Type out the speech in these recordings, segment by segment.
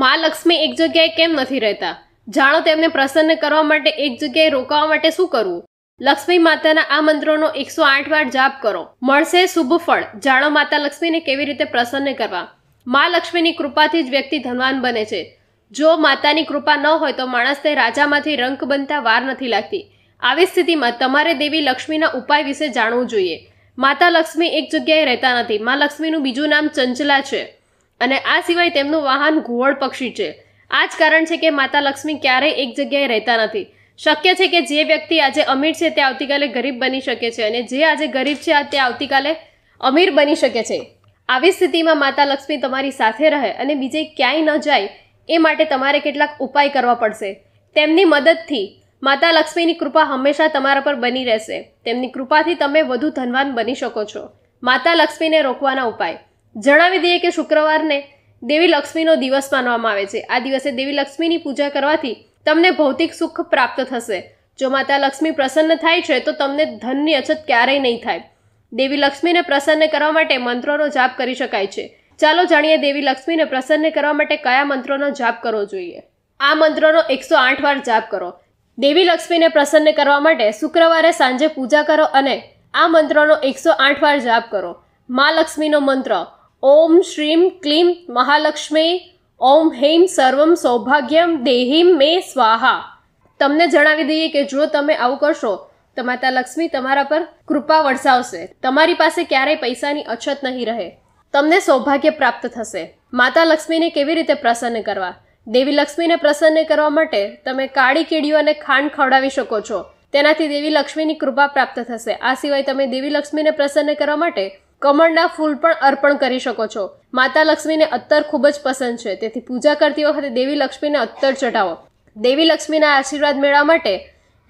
મા લક્ષ્મી એક જગ્યાએ કેમ નથી રહેતા જાણો તેમને પ્રસન્ન કરવા માટે એક જગ્યાએ રોકાવા માટે શું કરવું લક્ષ્મી માતાના આ મંત્રોનો એકસો આઠ વાર જાપ કરો મળશે શુભ ફળ જાણો માતા લક્ષ્મીને કેવી રીતે પ્રસન્ન કરવા મા લક્ષ્મીની કૃપાથી જ વ્યક્તિ ધનવાન બને છે જો માતાની કૃપા ન હોય તો માણસ તે રાજામાંથી રંક બનતા વાર નથી લાગતી આવી સ્થિતિમાં તમારે દેવી લક્ષ્મીના ઉપાય વિશે જાણવું જોઈએ માતા લક્ષ્મી એક જગ્યાએ રહેતા નથી મા લક્ષ્મીનું બીજું નામ ચંચલા છે અને આ સિવાય તેમનું વાહન ઘુવડ પક્ષી છે આ જ કારણ છે કે માતા લક્ષ્મી ક્યારેય એક જગ્યાએ રહેતા નથી શક્ય છે કે જે વ્યક્તિ આજે અમીર છે તે આવતીકાલે ગરીબ બની શકે છે અને જે આજે ગરીબ છે તે આવતીકાલે અમીર બની શકે છે આવી સ્થિતિમાં માતા લક્ષ્મી તમારી સાથે રહે અને બીજે ક્યાંય ન જાય એ માટે તમારે કેટલાક ઉપાય કરવા પડશે તેમની મદદથી માતા લક્ષ્મીની કૃપા હંમેશા તમારા પર બની રહેશે તેમની કૃપાથી તમે વધુ ધનવાન બની શકો છો માતા લક્ષ્મીને રોકવાના ઉપાય જણાવી દઈએ કે શુક્રવારને દેવી લક્ષ્મીનો દિવસ માનવામાં આવે છે આ દિવસે દેવી લક્ષ્મીની પૂજા કરવાથી તમને ભૌતિક સુખ પ્રાપ્ત થશે જો માતા લક્ષ્મી પ્રસન્ન થાય છે તો તમને ધનની અછત ક્યારેય નહીં થાય દેવી લક્ષ્મીને પ્રસન્ન કરવા માટે મંત્રોનો જાપ કરી શકાય છે ચાલો જાણીએ દેવી લક્ષ્મીને પ્રસન્ન કરવા માટે કયા મંત્રોનો જાપ કરવો જોઈએ આ મંત્રોનો એકસો આઠ વાર જાપ કરો દેવી લક્ષ્મીને પ્રસન્ન કરવા માટે શુક્રવારે સાંજે પૂજા કરો અને આ મંત્રોનો એકસો આઠ વાર જાપ કરો મા લક્ષ્મીનો મંત્ર ઓમ શ્રીમ ક્લીમ મહાલક્ષ્મી ઓમ હૈમ સર્વમ સૌભાગ્યમ દેહીમ મે સ્વાહા તમને જણાવી દઈએ કે જો તમે આવું કરશો તો માતા લક્ષ્મી તમારા પર કૃપા વરસાવશે તમારી પાસે ક્યારેય પૈસાની અછત નહીં રહે તમને સૌભાગ્ય પ્રાપ્ત થશે માતા લક્ષ્મીને કેવી રીતે પ્રસન્ન કરવા દેવી લક્ષ્મીને પ્રસન્ન કરવા માટે તમે કાળી કીડીઓ અને ખાંડ ખવડાવી શકો છો તેનાથી દેવી લક્ષ્મીની કૃપા પ્રાપ્ત થશે આ સિવાય તમે દેવી લક્ષ્મીને પ્રસન્ન કરવા માટે કમળના ફૂલ પણ અર્પણ કરી શકો છો માતા લક્ષ્મીને અત્તર ખૂબ જ પસંદ છે તેથી પૂજા કરતી વખતે દેવી લક્ષ્મીને અત્તર ચઢાવો દેવી લક્ષ્મીના આશીર્વાદ મેળવવા માટે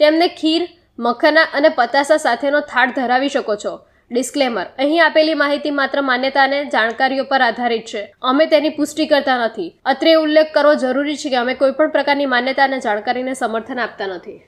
તેમને ખીર મખના અને પતાસા સાથેનો થાળ ધરાવી શકો છો ડિસ્ક્લેમર અહીં આપેલી માહિતી માત્ર માન્યતા અને જાણકારીઓ પર આધારિત છે અમે તેની પુષ્ટિ કરતા નથી અત્રે ઉલ્લેખ કરવો જરૂરી છે કે અમે કોઈપણ પ્રકારની માન્યતા અને જાણકારીને સમર્થન આપતા નથી